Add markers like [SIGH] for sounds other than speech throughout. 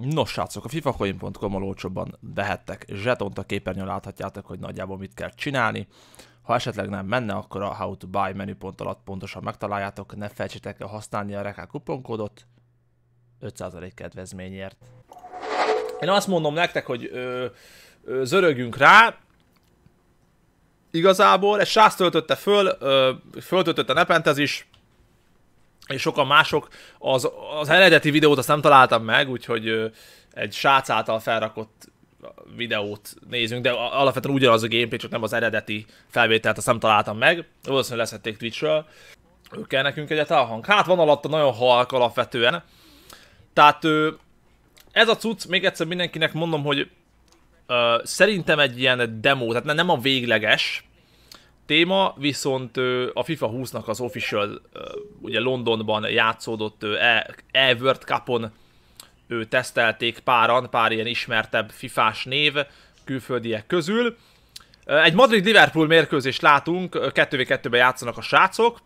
Nos, srácok, a fifacoincom olcsóban vehettek zsetont, a képernyőn láthatjátok, hogy nagyjából mit kell csinálni. Ha esetleg nem menne, akkor a How to Buy menüpont alatt pontosan megtaláljátok, ne felejtsétek el használni a reká kuponkódot 5% kedvezményért. Én azt mondom nektek, hogy ö, ö, zörögjünk rá, igazából, egy sász töltötte föl, ö, föltöltötte Nepentez is, és sokan mások. Az, az eredeti videót azt nem találtam meg, úgyhogy egy srác által felrakott videót nézünk, de alapvetően ugyanaz a gameplay, csak nem az eredeti felvételt, azt nem találtam meg. Valószínűleg leszették Twitch-ről. Kell nekünk egyet hang. Hát van alatta nagyon halk alapvetően. Tehát ez a cucc, még egyszer mindenkinek mondom, hogy szerintem egy ilyen demo, tehát nem a végleges, téma, viszont a FIFA 20-nak az official, ugye Londonban játszódott e-World e Cupon ő tesztelték páran, pár ilyen ismertebb fifás név külföldiek közül. Egy Madrid-Liverpool mérkőzést látunk, 2v2-ben játszanak a srácok,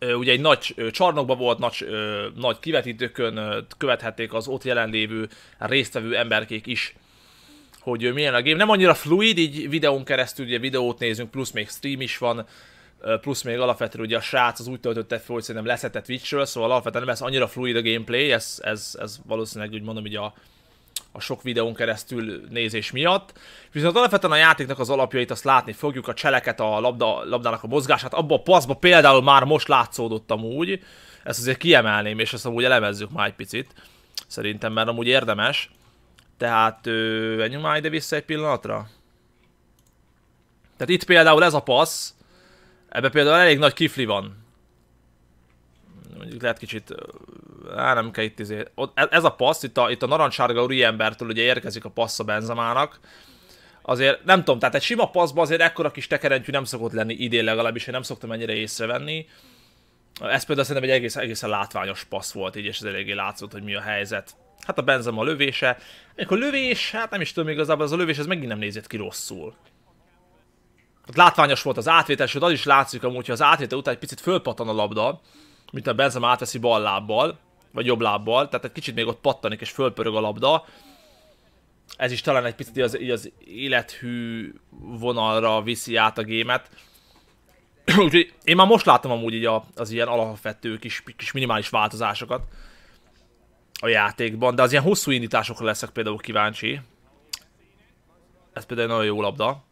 ugye egy nagy csarnokban volt, nagy, nagy kivetítőkön követhették az ott jelenlévő résztvevő emberkék is hogy milyen a game. Nem annyira fluid, így videón keresztül ugye videót nézünk, plusz még stream is van, plusz még alapvetően ugye a srác az úgy töltötte fel, hogy szerintem leszette Twitchről, szóval alapvetően nem lesz annyira fluid a gameplay, ez, ez, ez valószínűleg úgy mondom így a, a sok videón keresztül nézés miatt. Viszont alapvetően a játéknak az alapjait azt látni fogjuk, a cseleket, a labda, labdának a mozgását, abba a paszba például már most látszódottam úgy, ezt azért kiemelném, és ezt amúgy elemezzük már egy picit, szerintem, mert amúgy érdemes. Tehát ö, menjünk már ide vissza egy pillanatra. Tehát itt például ez a passz, ebbe például elég nagy kifli van. Mondjuk lehet kicsit... Á, nem kell itt izé... E- ez a passz, itt a, itt a úri embertől ugye érkezik a passz a benzemának. Azért nem tudom, tehát egy sima passzba azért ekkora kis tekerentyű nem szokott lenni idén legalábbis, én nem szoktam ennyire észrevenni. Ez például szerintem egy egész, egészen látványos passz volt így, és ez eléggé látszott, hogy mi a helyzet. Hát a Benzema lövése. Amikor lövés, hát nem is tudom igazából, az a lövés, ez megint nem nézett ki rosszul. Hát látványos volt az átvétel, sőt az is látszik amúgy, hogy az átvétel után egy picit fölpattan a labda, mint a Benzema átveszi bal lábbal, vagy jobb lábbal, tehát egy kicsit még ott pattanik és fölpörög a labda. Ez is talán egy picit az, az élethű vonalra viszi át a gémet. [CLEARS THROAT] Úgyhogy én már most látom amúgy így a, az ilyen alapvető kis, kis minimális változásokat a játékban, de az ilyen hosszú indításokra leszek például kíváncsi. Ez például nagyon jó labda.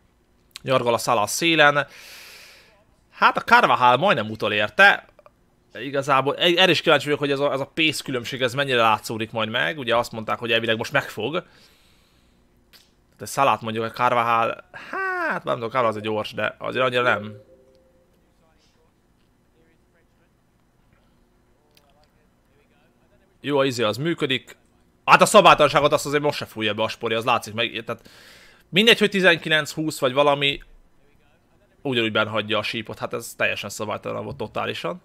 Nyargal a szala a szélen. Hát a Carvajal majdnem utol érte. Igazából erre is kíváncsi vagyok, hogy ez a, ez a pace különbség ez mennyire látszódik majd meg. Ugye azt mondták, hogy elvileg most megfog. De Szalát mondjuk a Carvajal, hát nem tudom, Carvajal az egy gyors, de azért annyira nem. Jó, az izé az működik. Hát a szabálytalanságot azt azért most se fújja be a spori, az látszik meg. Tehát mindegy, hogy 19-20 vagy valami, ugyanúgy hagyja a sípot. Hát ez teljesen szabálytalan volt totálisan.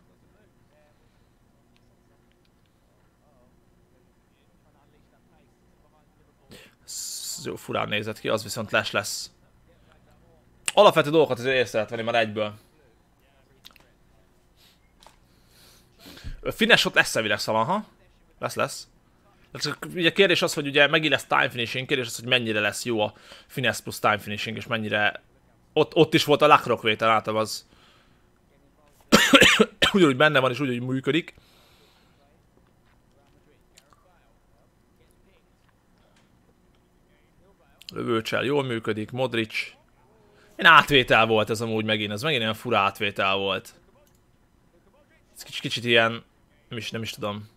Ez jó furán nézett ki, az viszont les lesz. Alapvető dolgokat azért észre lehet venni már egyből. Finnes ott lesz-e ha? Lesz, lesz. Hát csak ugye kérdés az, hogy ugye megint lesz time finishing, kérdés az, hogy mennyire lesz jó a finesse plusz time finishing, és mennyire... Ott, ott is volt a lakrok vétel, látom az ugyanúgy [COUGHS] benne van, és ugyanúgy működik. Lövőcsel jól működik, Modric. Én átvétel volt ez amúgy megint, ez megint ilyen fura átvétel volt. Ez kicsit, kicsit ilyen, nem is, nem is tudom.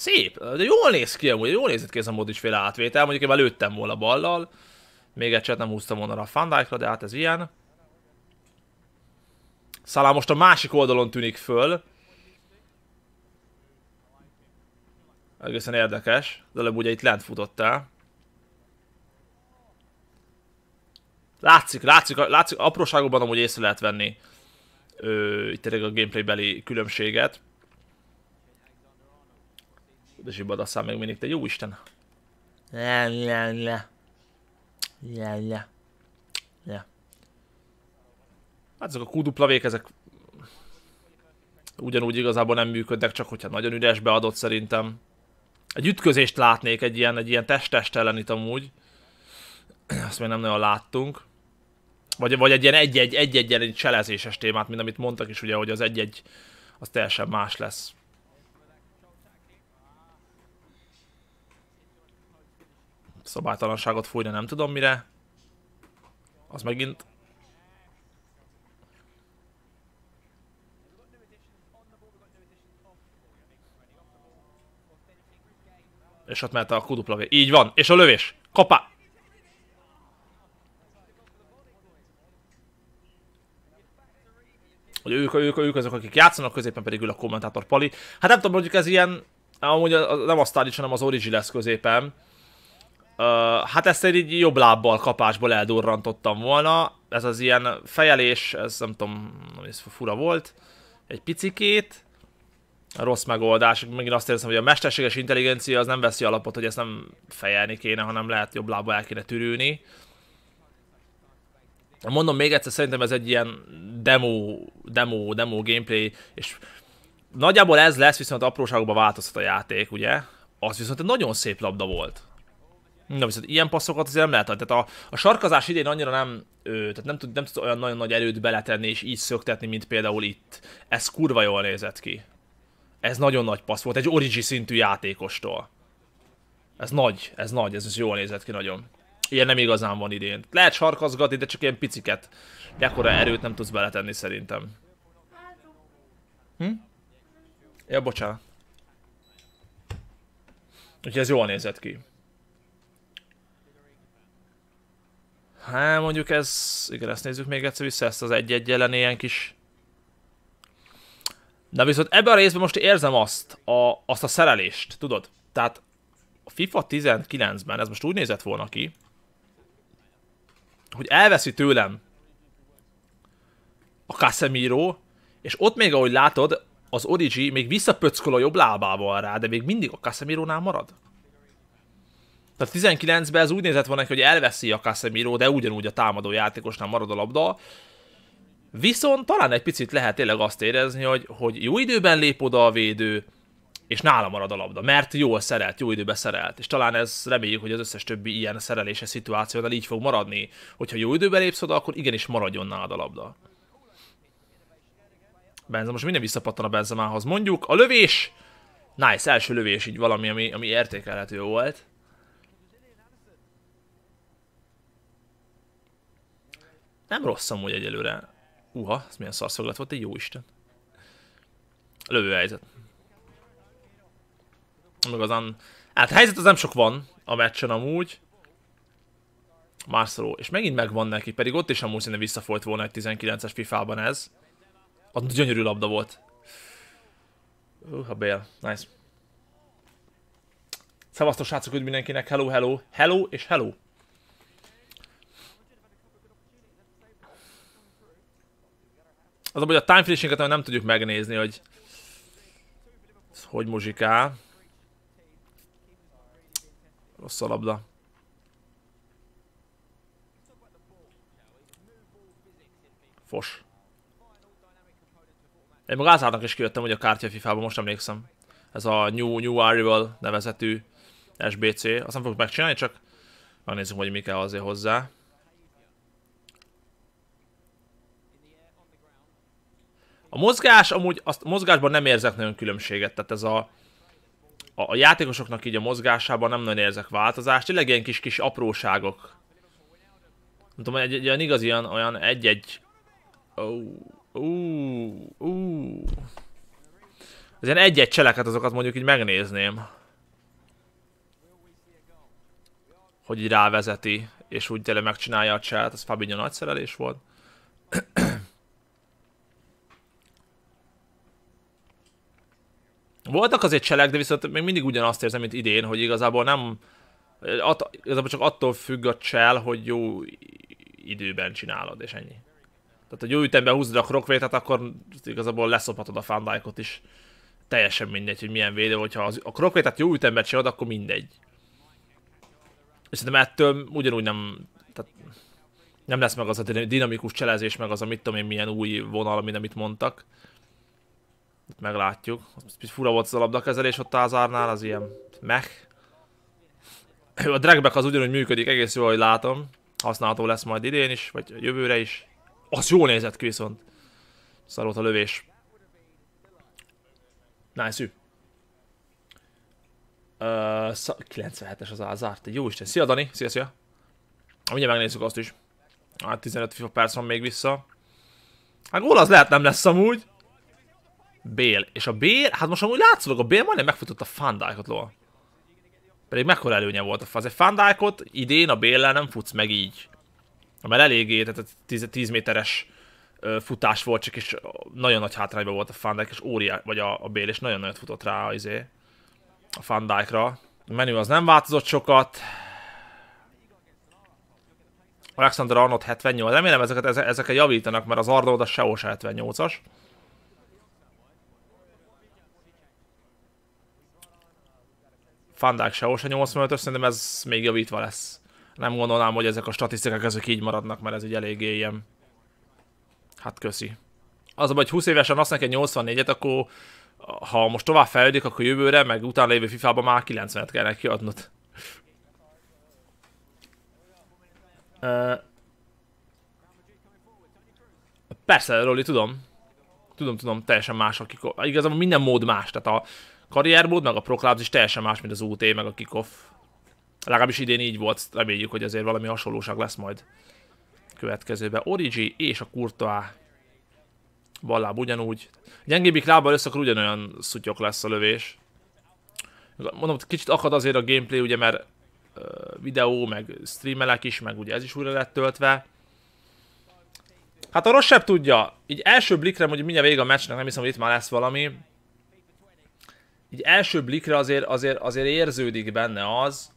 Szép, de jól néz ki amúgy, jól nézett ki ez a modis féle átvétel, mondjuk én már lőttem volna ballal. Még egy nem húztam volna a fandike de hát ez ilyen. Szalá most a másik oldalon tűnik föl. Egészen érdekes, de előbb ugye itt lent futott el. Látszik, látszik, látszik apróságokban amúgy észre lehet venni ö, itt a gameplay beli különbséget zsibadasszál meg mindig, te jó Isten. Le, le, le. Le, le. Le. Hát ezek a qw ezek ugyanúgy igazából nem működnek, csak hogyha nagyon üres beadott szerintem. Egy ütközést látnék, egy ilyen, egy ilyen test-test ellen itt amúgy. Azt még nem nagyon láttunk. Vagy, vagy egy ilyen egy-egy, egy-egy cselezéses témát, mint amit mondtak is ugye, hogy az egy-egy az teljesen más lesz. szabálytalanságot fújni nem tudom mire. Az megint... És ott mehet a Q Így van. És a lövés. Kapá! hogy ők, ők, ők azok, akik játszanak, középen pedig ül a kommentátor Pali. Hát nem tudom, mondjuk ez ilyen, amúgy nem a Stadic, hanem az Origi lesz középen hát ezt egy jobb lábbal kapásból eldurrantottam volna. Ez az ilyen fejelés, ez nem tudom, ez fura volt. Egy picikét. A rossz megoldás. Megint azt érzem, hogy a mesterséges intelligencia az nem veszi alapot, hogy ezt nem fejelni kéne, hanem lehet jobb lábbal el kéne tűrülni. Mondom még egyszer, szerintem ez egy ilyen demo, demo, demo gameplay, és nagyjából ez lesz, viszont apróságokban változhat a játék, ugye? Az viszont egy nagyon szép labda volt. Na viszont ilyen passzokat azért nem lehet adni. Tehát a, a sarkazás idén annyira nem, ő, tehát nem, tud, nem tud olyan nagyon nagy erőt beletenni és így szöktetni, mint például itt. Ez kurva jól nézett ki. Ez nagyon nagy passz volt, egy origi szintű játékostól. Ez nagy, ez nagy, ez jól nézett ki nagyon. Ilyen nem igazán van idén. Lehet sarkazgatni, de csak ilyen piciket. Ekkora erőt nem tudsz beletenni szerintem. Hm? Ja, bocsánat. Úgyhogy ez jól nézett ki. Hát mondjuk ez, igen, ezt nézzük még egyszer vissza, ezt az egy-egy ellen ilyen kis... Na viszont ebben a részben most érzem azt, a, azt a szerelést, tudod? Tehát a FIFA 19-ben ez most úgy nézett volna ki, hogy elveszi tőlem a Casemiro, és ott még ahogy látod, az Origi még visszapöckol a jobb lábával rá, de még mindig a Casemironál marad. Tehát 19-ben ez úgy nézett volna, hogy elveszi a Casemiro, de ugyanúgy a támadó játékosnál marad a labda. Viszont talán egy picit lehet tényleg azt érezni, hogy, hogy jó időben lép oda a védő, és nála marad a labda, mert jól szerelt, jó időben szerelt, és talán ez reméljük, hogy az összes többi ilyen szerelése szituációnál így fog maradni, hogyha jó időben lépsz oda, akkor igenis maradjon nálad a labda. Benzem, most minden visszapattan a Benzemához mondjuk, a lövés, nice, első lövés így valami, ami, ami értékelhető volt. Nem rossz amúgy egyelőre. Uha, ez milyen szarszoglat volt, egy jó isten. Lövő helyzet. Igazán... Hát helyzet az nem sok van a meccsen amúgy. Marcelo, és megint megvan neki, pedig ott is amúgy szerintem visszafolyt volna egy 19-es FIFA-ban ez. A gyönyörű labda volt. Uha Bél, nice. Szevasztok srácok, hogy mindenkinek, hello, hello, hello és hello. Az hogy a time finishinget nem tudjuk megnézni, hogy hogy muzsiká. Rossz a labda. Fos. Én meg általában is kijöttem, hogy a kártya FIFA-ba, most emlékszem. Ez a New, New Arrival nevezetű SBC. Azt nem fogjuk megcsinálni, csak megnézzük, hogy mi kell azért hozzá. A mozgás, amúgy azt, a mozgásban nem érzek nagyon különbséget, tehát ez a, a, a játékosoknak így a mozgásában nem nagyon érzek változást, tényleg ilyen kis-kis apróságok. Nem tudom, egy, egy olyan igaz, ilyen, olyan egy-egy... Oh, uh, uh. Az ilyen egy-egy cseleket azokat mondjuk így megnézném. Hogy így rávezeti, és úgy tényleg megcsinálja a cselet, az Fabinho nagy szerelés volt. Voltak azért cselek, de viszont még mindig ugyanazt érzem, mint idén, hogy igazából nem... At, igazából csak attól függ a csel, hogy jó időben csinálod, és ennyi. Tehát, hogy jó ütemben húzod a krokvétet, hát akkor igazából leszophatod a fandájkot is. Teljesen mindegy, hogy milyen védő, hogyha az, a krokvétet jó ütemben csinálod, akkor mindegy. És szerintem ettől ugyanúgy nem... Tehát nem lesz meg az a dinamikus cselezés, meg az a mit tudom én milyen új vonal, amit mondtak. Meglátjuk. Fura volt az a labdakezelés ott Tázárnál, az ilyen meh. A dragback az ugyanúgy működik, egész jól, hogy látom. Használható lesz majd idén is, vagy jövőre is. Az jól nézett ki viszont. Szarult a lövés. Nice Uh, 97-es az Ázárt. Jó Isten. Szia Dani, szia, szia. Mindjárt megnézzük azt is. Hát 15 FIFA perc van még vissza. Hát gól az lehet nem lesz amúgy. Bél. És a Bél, hát most amúgy látszólag a Bél majdnem megfutott a Fandájkot lóval. Pedig mekkora előnye volt a Azért Fandájkot idén a Béllel nem futsz meg így. Mert eléggé, tehát 10, 10 méteres futás volt, csak és nagyon nagy hátrányban volt a Fandijk, és óriás, vagy a, a Bél, és nagyon nagyot futott rá az izé, a Fandijkra. A menü az nem változott sokat. Alexander Arnold 78, remélem ezeket, ezeket javítanak, mert az Arnold a sehol se 78-as. Fandák sehol se 85-ös, szerintem ez még javítva lesz. Nem gondolnám, hogy ezek a statisztikák ezek így maradnak, mert ez egy eléggé ilyen... Hát köszi. Az, hogy 20 évesen azt neked 84-et, akkor ha most tovább fejlődik, akkor jövőre, meg utána lévő FIFA-ban már 90-et kellene kiadnod. Persze, Roli, tudom. Tudom, tudom, teljesen más, akik... Igazából minden mód más, tehát a karriermód, meg a proklábz is teljesen más, mint az UT, meg a Kickoff. Legalábbis idén így volt, reméljük, hogy azért valami hasonlóság lesz majd következőben. Origi és a Courtois balláb ugyanúgy. Gyengébbik lábbal össze, akkor ugyanolyan szutyok lesz a lövés. Mondom, kicsit akad azért a gameplay, ugye, mert videó, meg streamelek is, meg ugye ez is újra lett töltve. Hát a sem tudja. Így első blikre, hogy mindjárt vége a meccsnek, nem hiszem, hogy itt már lesz valami így első blikre azért, azért, azért érződik benne az,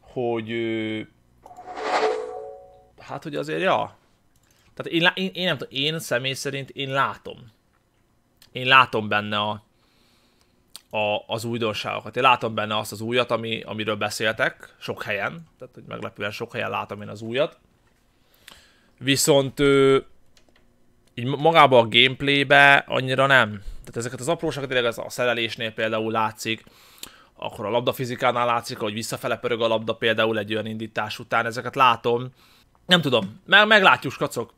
hogy hát, hogy azért, ja. Tehát én, én, én nem tudom, én személy szerint én látom. Én látom benne a, a, az újdonságokat. Én látom benne azt az újat, ami, amiről beszéltek sok helyen. Tehát, hogy meglepően sok helyen látom én az újat. Viszont ő, így magába a gameplaybe annyira nem. Tehát ezeket az apróságokat tényleg a szerelésnél például látszik, akkor a labdafizikánál látszik, hogy visszafele pörög a labda például egy olyan indítás után, ezeket látom. Nem tudom, meg, meglátjuk, kacok.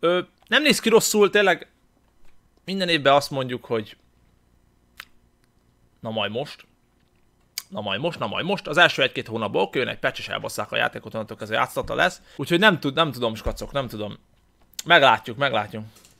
Ö, nem néz ki rosszul, tényleg minden évben azt mondjuk, hogy na majd most, na majd most, na majd most. Az első egy-két hónapból jön egy pecs, és elbasszák a játékot, onnantól kezdve játszata lesz. Úgyhogy nem, tud, nem tudom, skacok, nem tudom. Meglátjuk, meglátjuk.